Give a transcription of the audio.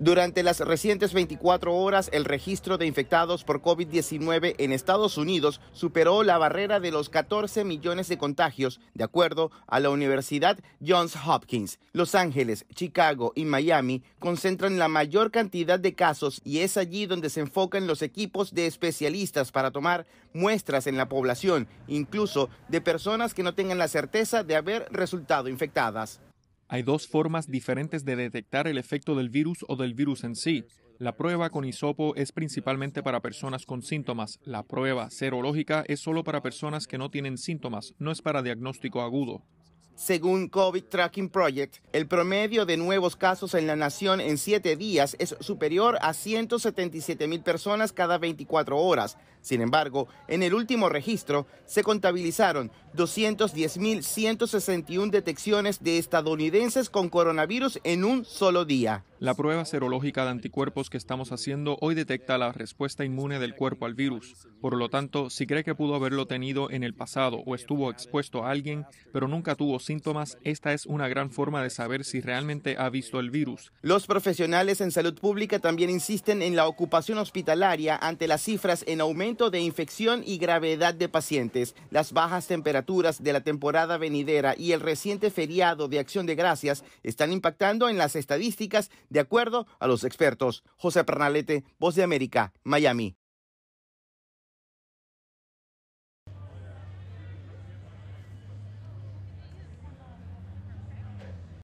Durante las recientes 24 horas, el registro de infectados por COVID-19 en Estados Unidos superó la barrera de los 14 millones de contagios, de acuerdo a la Universidad Johns Hopkins. Los Ángeles, Chicago y Miami concentran la mayor cantidad de casos y es allí donde se enfocan los equipos de especialistas para tomar muestras en la población, incluso de personas que no tengan la certeza de haber resultado infectadas. Hay dos formas diferentes de detectar el efecto del virus o del virus en sí. La prueba con isopo es principalmente para personas con síntomas. La prueba serológica es solo para personas que no tienen síntomas, no es para diagnóstico agudo. Según COVID Tracking Project, el promedio de nuevos casos en la nación en siete días es superior a 177 mil personas cada 24 horas, sin embargo, en el último registro se contabilizaron 210.161 detecciones de estadounidenses con coronavirus en un solo día. La prueba serológica de anticuerpos que estamos haciendo hoy detecta la respuesta inmune del cuerpo al virus. Por lo tanto, si cree que pudo haberlo tenido en el pasado o estuvo expuesto a alguien, pero nunca tuvo síntomas, esta es una gran forma de saber si realmente ha visto el virus. Los profesionales en salud pública también insisten en la ocupación hospitalaria ante las cifras en aumento de infección y gravedad de pacientes, las bajas temperaturas de la temporada venidera y el reciente feriado de Acción de Gracias están impactando en las estadísticas de acuerdo a los expertos. José Pernalete, Voz de América, Miami.